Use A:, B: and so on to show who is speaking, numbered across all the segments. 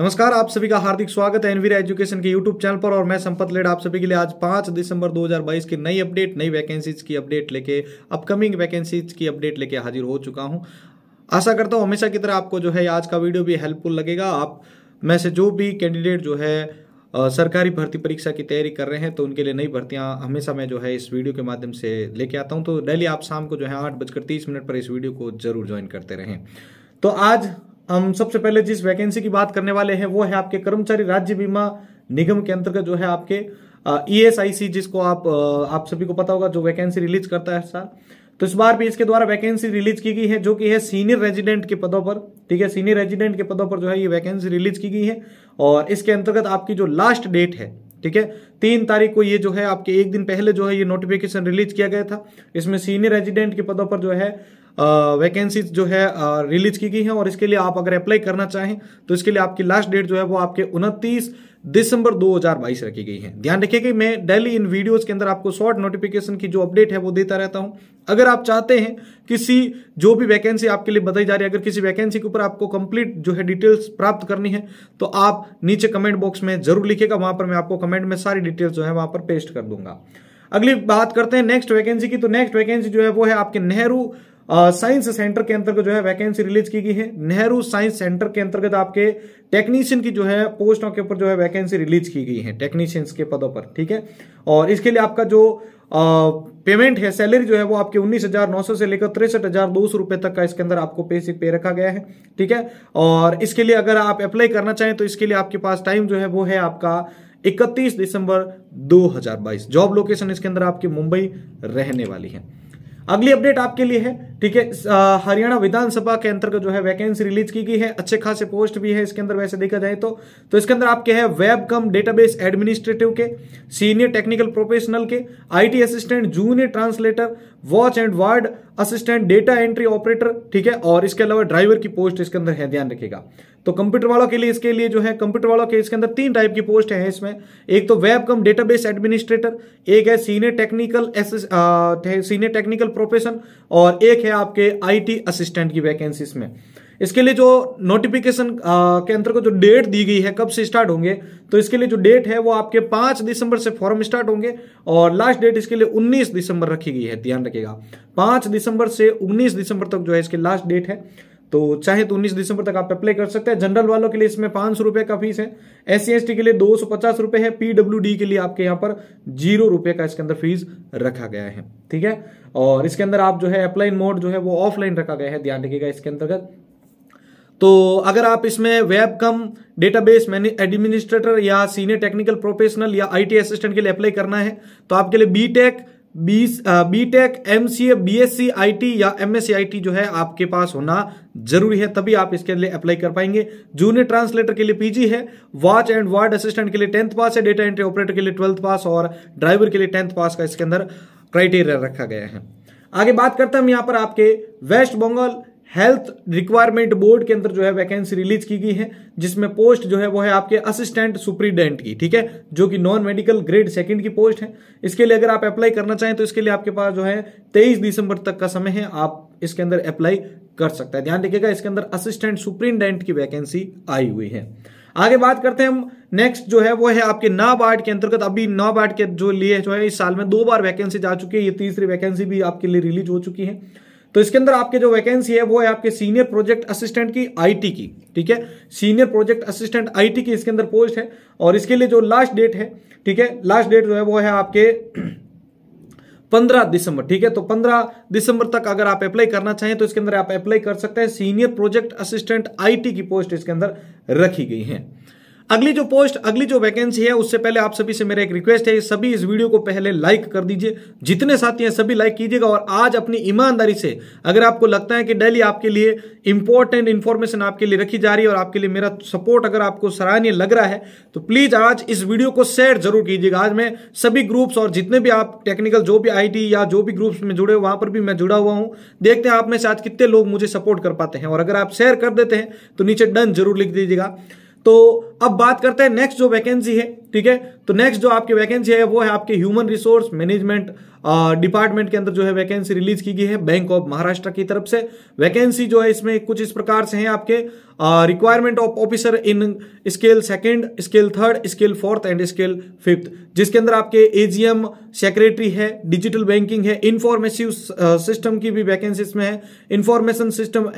A: नमस्कार आप सभी का हार्दिक स्वागत है एनवीरा एजुकेशन के यूट्यूब चैनल पर और मैं संपत लेड आप सभी के लिए आज 5 दिसंबर 2022 की नई अपडेट नई वैकेंसीज की अपडेट लेके अपकमिंग वैकेंसीज की अपडेट लेके हाजिर हो चुका हूं आशा करता हूं हमेशा की तरह आपको जो है आज का वीडियो भी हेल्पफुल लगेगा आप में से जो भी कैंडिडेट जो है सरकारी भर्ती परीक्षा की तैयारी कर रहे हैं तो उनके लिए नई भर्तियां हमेशा मैं जो है इस वीडियो के माध्यम से लेके आता हूं तो डेली आप शाम को जो है आठ बजकर तीस मिनट पर इस वीडियो को जरूर ज्वाइन करते रहें तो आज हम सबसे पहले जिस वैकेंसी की बात करने वाले हैं वो है आपके कर्मचारी राज्य बीमा निगम के अंतर्गत जो है आपके ई एस आई सी जिसको आप आप सभी को पता होगा जो वैकेंसी रिलीज करता है साल तो इस बार भी इसके द्वारा वैकेंसी रिलीज की गई है जो कि है सीनियर रेजिडेंट के पदों पर ठीक है सीनियर रेजिडेंट के पदों पर जो है ये वैकेंसी रिलीज की गई है और इसके अंतर्गत आपकी जो लास्ट डेट है ठीक है तीन तारीख को ये जो है आपके एक दिन पहले जो है ये नोटिफिकेशन रिलीज किया गया था इसमें सीनियर रेजिडेंट के पदों पर जो है वैकेंसीज जो है रिलीज की गई हैं और इसके लिए आप अगर अप्लाई करना चाहें तो इसके लिए आपकी लास्ट डेट जो है वो आपके उनतीस दिसंबर 2022 रखी गई है ध्यान रखिए कि मैं डेली इन वीडियोस के अंदर आपको शॉर्ट नोटिफिकेशन की जो अपडेट है वो देता रहता हूं अगर आप चाहते हैं किसी जो भी वैकेंसी आपके लिए बताई जा रही है अगर किसी वैकेंसी के ऊपर आपको कंप्लीट जो है डिटेल्स प्राप्त करनी है तो आप नीचे कमेंट बॉक्स में जरूर लिखेगा वहां पर मैं आपको कमेंट में सारी डिटेल्स जो है वहां पर पेस्ट कर दूंगा अगली बात करते हैं नेक्स्ट वैकेंसी की तो नेक्स्ट वैकेंसी जो है वो है आपके नेहरू साइंस सेंटर के अंतर्गत जो है वैकेंसी रिलीज की गई है नेहरू साइंस सेंटर के अंतर्गत आपके टेक्नीशियन की जो है पोस्टों के ऊपर जो है वैकेंसी रिलीज की गई है टेक्नीशियंस के पदों पर ठीक है और इसके लिए आपका जो पेमेंट है सैलरी जो है वो आपके उन्नीस हजार नौ सौ से लेकर तिरसठ हजार दो सौ रुपए तक का इसके अंदर आपको बेसिक पे रखा गया है ठीक है और इसके लिए अगर आप अप्लाई करना चाहें तो इसके लिए आपके पास टाइम जो है वो है आपका 31 दिसंबर 2022 जॉब लोकेशन इसके अंदर आपकी मुंबई रहने वाली है अगली अपडेट आपके लिए है ठीक है हरियाणा विधानसभा के अंतर्गत जो है वैकेंसी रिलीज की गई है अच्छे खासे पोस्ट भी है इसके अंदर वैसे देखा जाए तो तो इसके अंदर आपके है वेब कम डेटाबेस एडमिनिस्ट्रेटिव के सीनियर टेक्निकल प्रोफेशनल के IT assistant junior translator watch and ward assistant data entry operator ठीक है और इसके अलावा ड्राइवर की पोस्ट इसके अंदर है ध्यान रखिएगा तो कंप्यूटर वालों के लिए इसके लिए जो है कंप्यूटर वालों के इसके अंदर तीन टाइप की पोस्ट है इसमें एक तो वेब कम डेटाबेस एडमिनिस्ट्रेटर एक है senior technical senior technical profession और एक है है आपके आईटी असिस्टेंट की वैकेंसीज में इसके लिए जो नोटिफिकेशन के अंतर्गत जो डेट दी गई है कब से स्टार्ट होंगे तो इसके लिए जो डेट है वो आपके पांच दिसंबर से फॉर्म स्टार्ट होंगे और लास्ट डेट इसके लिए उन्नीस दिसंबर रखी गई है ध्यान रखिएगा पांच दिसंबर से उन्नीस दिसंबर तक जो है इसके लास्ट डेट है तो चाहे तो 19 दिसंबर तक आप अप्लाई कर सकते हैं जनरल वालों के लिए इसमें पांच सौ रुपए का फीस है एस सी के लिए दो सौ पचास रुपए है पीडब्ल्यू के लिए आपके यहाँ पर जीरो रुपए का इसके अंदर फीस रखा गया है ठीक है और इसके अंदर आप जो है अप्लाइन मोड जो है वो ऑफलाइन रखा गया है ध्यान रखिएगा इसके अंतर्गत तो अगर आप इसमें वेब कम डेटाबेस एडमिनिस्ट्रेटर या सीनियर टेक्निकल प्रोफेशनल या आईटी असिस्टेंट के लिए अप्लाई करना है तो आपके लिए BTech B BTech MCA BSc IT I T या एमएससी आईटी आई टी जो है आपके पास होना जरूरी है तभी आप इसके लिए अप्लाई कर पाएंगे जूनियर ट्रांसलेटर के लिए पीजी है वॉच एंड वार्ड असिस्टेंट के लिए टेंथ पास है डेटा एंट्री ऑपरेटर के लिए ट्वेल्थ पास और ड्राइवर के लिए टेंथ पास का इसके अंदर क्राइटेरिया रखा गया है आगे बात करते हैं हम यहां पर आपके West Bengal health requirement board के अंदर जो है वैकेंसी रिलीज की गई है जिसमें पोस्ट जो है वो है आपके असिस्टेंट सुप्रीडेंट की ठीक है जो कि नॉन मेडिकल ग्रेड सेकंड की पोस्ट है इसके लिए अगर आप अप्लाई करना चाहें तो इसके लिए आपके पास जो है तेईस दिसंबर तक का समय है आप इसके अंदर अप्लाई कर सकते हैं ध्यान रखिएगा इसके अंदर असिस्टेंट सुप्रीडेंट की वैकेंसी आई हुई है आगे बात करते हैं हम नेक्स्ट जो है वो है आपके नाबार्ड के अंतर्गत अभी नाबार्ड के जो लिए जो है इस साल में दो बार वैकेंसी जा चुकी है ये तीसरी वैकेंसी भी आपके लिए रिलीज हो चुकी है तो इसके अंदर आपके जो वैकेंसी है वो है आपके सीनियर प्रोजेक्ट असिस्टेंट की आईटी की ठीक है सीनियर प्रोजेक्ट असिस्टेंट आईटी की इसके अंदर पोस्ट है और इसके लिए जो लास्ट डेट है ठीक है लास्ट डेट जो है वो है आपके पंद्रह दिसंबर ठीक है तो पंद्रह दिसंबर तक अगर आप अप्लाई करना चाहें तो इसके अंदर आप अप्लाई कर सकते हैं सीनियर प्रोजेक्ट असिस्टेंट आईटी की पोस्ट इसके अंदर रखी गई है अगली जो पोस्ट अगली जो वैकेंसी है उससे पहले आप सभी से मेरा एक रिक्वेस्ट है सभी इस वीडियो को पहले लाइक कर दीजिए जितने साथी हैं सभी लाइक कीजिएगा और आज अपनी ईमानदारी से अगर आपको लगता है कि डेली आपके लिए इंपॉर्टेंट इन्फॉर्मेशन आपके लिए रखी जा रही है और आपके लिए मेरा सपोर्ट अगर आपको सराहनीय लग रहा है तो प्लीज आज इस वीडियो को शेयर जरूर कीजिएगा आज मैं सभी ग्रुप्स और जितने भी आप टेक्निकल जो भी आई या जो भी ग्रुप्स में जुड़े वहां पर भी मैं जुड़ा हुआ हूं देखते हैं आप में से आज कितने लोग मुझे सपोर्ट कर पाते हैं और अगर आप शेयर कर देते हैं तो नीचे डन जरूर लिख दीजिएगा तो अब बात करते हैं नेक्स्ट जो वैकेंसी है ठीक है तो नेक्स्ट जो आपकी वैकेंसी है वो है आपके ह्यूमन रिसोर्स मैनेजमेंट डिपार्टमेंट के अंदर जो है वैकेंसी रिलीज की गई है बैंक ऑफ महाराष्ट्र की तरफ से वैकेंसी जो है इसमें कुछ इस प्रकार से है आपके requirement of officer in scale second scale third scale fourth and scale fifth जिसके अंदर आपके एजीएम सेक्रेटरी है डिजिटल बैंकिंग है इंफॉर्मेसिव सिस्टम की भी वैकेंसी इसमें है इंफॉर्मेशन सिस्टम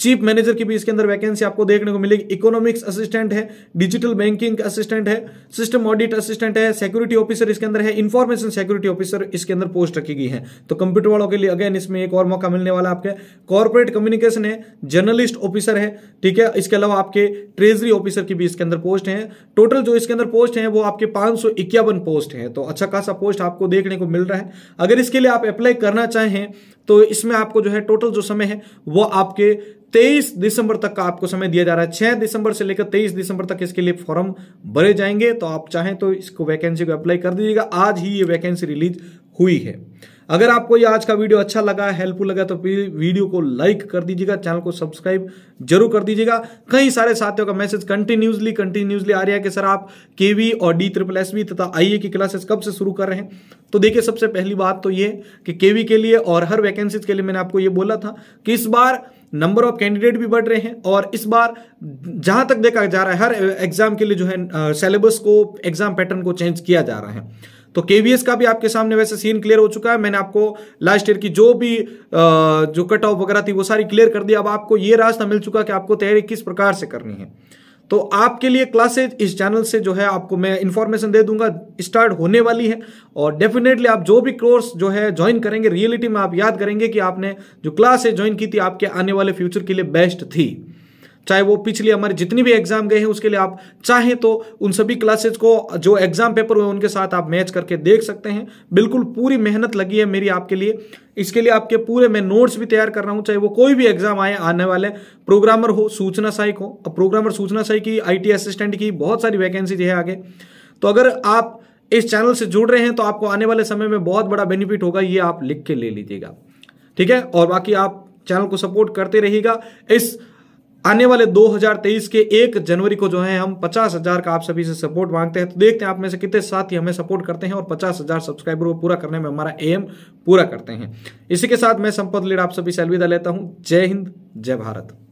A: चीफ मैनेजर की भी इसके अंदर वैकेंसी आपको देखने को मिलेगी इकोनॉमिक्स असिस्टेंट है डिजिटल बैंकिंग असिस्टेंट है सिस्टम ऑडिट असिस्टेंट है सिक्योरिटी ऑफिसर इसके अंदर है इंफॉर्मेशन सिक्योरिटी ऑफिसर इसके अंदर पोस्ट रखी गई है तो कंप्यूटर वालों के लिए अगेन इसमें एक और मौका मिलने वाला आपके कॉर्पोरेट कम्युनिकेशन है जर्नलिस्ट ऑफिसर है ठीक है इसके अलावा आपके ट्रेजरी ऑफिसर की भी इसके अंदर पोस्ट है टोटल जो इसके अंदर पोस्ट है वो आपके पांच पोस्ट है तो अच्छा खासा पोस्ट आपको देखने को मिल रहा है अगर इसके लिए आप अप्लाई करना चाहें तो इसमें आपको जो है टोटल जो समय है वो आपके 23 दिसंबर तक का आपको समय दिया जा रहा है 6 दिसंबर से लेकर 23 दिसंबर तक इसके लिए फॉर्म भरे जाएंगे तो आप चाहें तो इसको वैकेंसी को अप्लाई कर दीजिएगा आज ही ये वैकेंसी रिलीज हुई है अगर आपको ये आज का वीडियो अच्छा लगा हेल्पफुल लगा तो प्लीज वीडियो को लाइक कर दीजिएगा चैनल को सब्सक्राइब जरूर कर दीजिएगा कई सारे साथियों का मैसेज कंटिन्यूसली कंटिन्यूसली आ रहा है कि सर आप केवी और डी ट्रिपल एस बी तथा आई की क्लासेस कब से शुरू कर रहे हैं तो देखिए सबसे पहली बात तो ये कि केवी के लिए और हर वैकेंसीज के लिए मैंने आपको ये बोला था कि इस बार नंबर ऑफ कैंडिडेट भी बढ़ रहे हैं और इस बार जहां तक देखा जा रहा है हर एग्जाम के लिए जो है सिलेबस को एग्जाम पैटर्न को चेंज किया जा रहा है तो केवीएस का भी आपके सामने वैसे सीन क्लियर हो चुका है मैंने आपको लास्ट ईयर की जो भी जो कट ऑफ वगैरह थी वो सारी क्लियर कर दी अब आपको ये रास्ता मिल चुका कि आपको तैयारी किस प्रकार से करनी है तो आपके लिए क्लासेज इस चैनल से जो है आपको मैं इन्फॉर्मेशन दे दूंगा स्टार्ट होने वाली है और डेफिनेटली आप जो भी कोर्स जो है ज्वाइन करेंगे रियलिटी में आप याद करेंगे कि आपने जो क्लास है ज्वाइन की थी आपके आने वाले फ्यूचर के लिए बेस्ट थी चाहे वो पिछली हमारे जितनी भी एग्जाम गए हैं उसके लिए आप चाहें तो उन सभी क्लासेस को जो एग्जाम पेपर हुए उनके साथ आप मैच करके देख सकते हैं बिल्कुल पूरी मेहनत लगी है मेरी आपके लिए इसके लिए आपके पूरे मैं नोट्स भी तैयार कर रहा हूं चाहे वो कोई भी एग्जाम आए आने वाले प्रोग्रामर हो सूचना सहायक हो अब प्रोग्रामर सूचना सहायक की आई असिस्टेंट की बहुत सारी वैकेंसीज है आगे तो अगर आप इस चैनल से जुड़ रहे हैं तो आपको आने वाले समय में बहुत बड़ा बेनिफिट होगा ये आप लिख के ले लीजिएगा ठीक है और बाकी आप चैनल को सपोर्ट करते रहिएगा इस आने वाले 2023 के 1 जनवरी को जो है हम पचास हजार का आप सभी से सपोर्ट मांगते हैं तो देखते हैं आप में से कितने साथी हमें सपोर्ट करते हैं और पचास हजार सब्सक्राइबर को पूरा करने में हमारा एम पूरा करते हैं इसी के साथ मैं संपद लीड आप सभी से अलविदा लेता हूं जय हिंद जय भारत